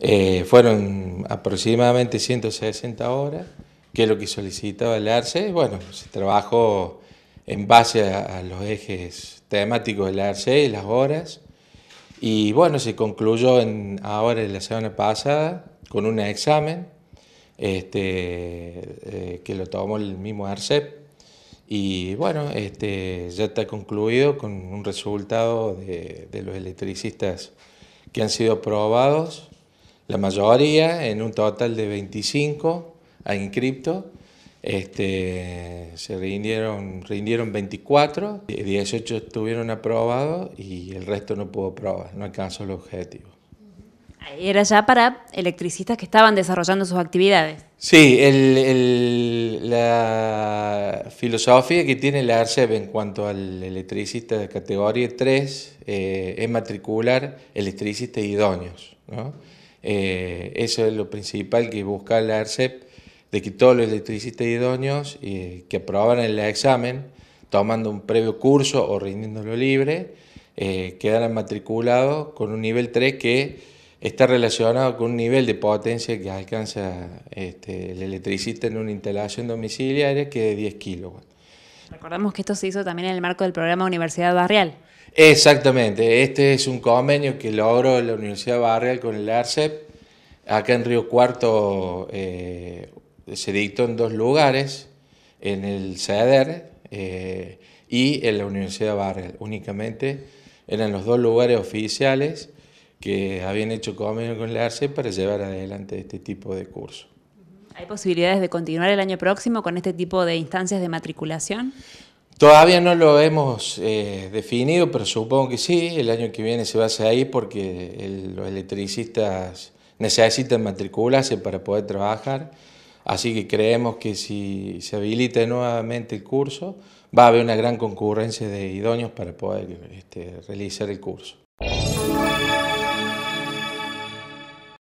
Eh, fueron aproximadamente 160 horas, que es lo que solicitaba el ARCE. Bueno, se trabajó en base a, los ejes temáticos del ARCE y las horas. Y bueno, se concluyó en, ahora en la semana pasada con un examen este, eh, que lo tomó el mismo ARCEP. Y bueno, este, ya está concluido con un resultado de, de los electricistas que han sido aprobados la mayoría, en un total de 25 a Incripto, este, se rindieron, rindieron 24, 18 estuvieron aprobados y el resto no pudo aprobar, no alcanzó el objetivo. Era ya para electricistas que estaban desarrollando sus actividades. Sí, el, el, la filosofía que tiene la ARCEP en cuanto al electricista de categoría 3 eh, es matricular electricistas idóneos. ¿no? Eh, eso es lo principal que busca la ARCEP, de que todos los electricistas idóneos eh, que aprobaran el examen, tomando un previo curso o rindiéndolo libre, eh, quedaran matriculados con un nivel 3 que está relacionado con un nivel de potencia que alcanza este, el electricista en una instalación domiciliaria que es de 10 kilowatts. Recordamos que esto se hizo también en el marco del programa Universidad Barrial. Exactamente, este es un convenio que logró la Universidad Barrial con el ARCEP. Acá en Río Cuarto eh, se dictó en dos lugares, en el CEDER eh, y en la Universidad Barrial. Únicamente eran los dos lugares oficiales que habían hecho convenio con el ARCEP para llevar adelante este tipo de curso. ¿Hay posibilidades de continuar el año próximo con este tipo de instancias de matriculación? Todavía no lo hemos eh, definido, pero supongo que sí. El año que viene se va a hacer ahí porque los electricistas necesitan matricularse para poder trabajar. Así que creemos que si se habilita nuevamente el curso, va a haber una gran concurrencia de idóneos para poder este, realizar el curso.